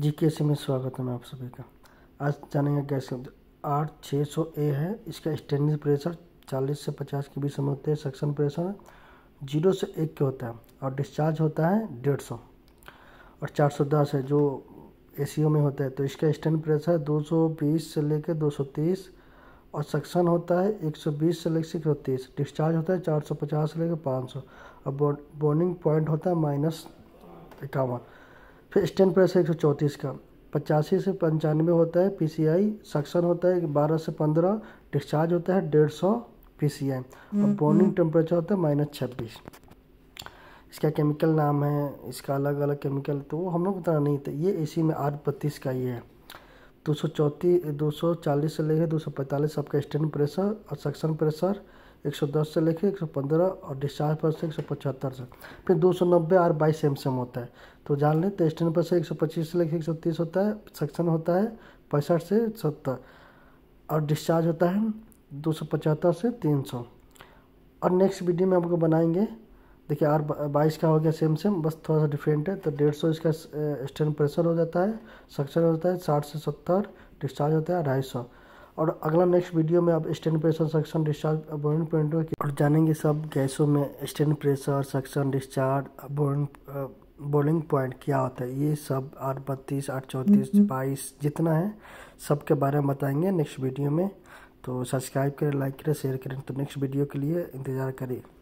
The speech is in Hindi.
जी के सी में स्वागत है मैं आप सभी का आज जानेंगे गैस आठ छः सौ ए है इसका स्टैंडिंग प्रेशर 40 से 50 के बीच में होते हैं सक्शन प्रेशर जीरो से एक के होता है और डिस्चार्ज होता है डेढ़ सौ और चार सौ दस है जो ए में होता है तो इसका स्टैंड प्रेशर दो सौ बीस से लेकर दो सौ तीस और सक्शन होता है एक सौ बीस से लेकर एक सौ तीस डिस्चार्ज होता है चार सौ पचास से लेकर पाँच सौ और बॉन्डिंग पॉइंट होता है माइनस इक्यावन फिर स्टैंड प्रेस है एक का पचासी से पंचानवे होता है पीसीआई सक्शन होता है बारह से पंद्रह डिस्चार्ज होता है डेढ़ सौ पी सी आई और हम्म, बॉन्डिंग टेम्परेचर हम्म। होता है माइनस छब्बीस इसका केमिकल नाम है इसका अलग अलग केमिकल तो वो हम लोग पता नहीं था ये एसी में आठ बत्तीस का ही है दो सौ चौंतीस दो सौ चालीस से लेकर दो सौ पैंतालीस आपका स्टैंड प्रेशर और सक्शन प्रेशर 110 से लेके 115 और डिस्चार्ज पर से पचहत्तर से फिर 290 आर बाईस सेम सेम होता है तो जान लें स्टैंड पर से 125 से लेके 130 होता है सेक्शन होता है पैंसठ से सत्तर और डिस्चार्ज होता है दो से 300 और नेक्स्ट वीडियो में आपको बनाएंगे देखिए आर बाईस का हो गया सेम सेम बस थोड़ा सा डिफरेंट है तो डेढ़ सौ इसका स्टैंड प्रेशर हो जाता है सक्शन होता है साठ से सत्तर डिस्चार्ज होता है ढाई सौ और अगला नेक्स्ट वीडियो में आप स्टैंड प्रेशर सक्शन डिस्चार्ज अबोरेंट पॉइंट और जानेंगे सब गैसों में स्टैंड प्रेशर सक्शन डिस्चार्ज अबोरेंट बोलिंग पॉइंट क्या होता है ये सब आठ बत्तीस आठ चौंतीस बाईस जितना है सब के बारे में बताएंगे नेक्स्ट वीडियो में तो सब्सक्राइब करें लाइक करें शेयर करें तो नेक्स्ट वीडियो के लिए इंतज़ार करें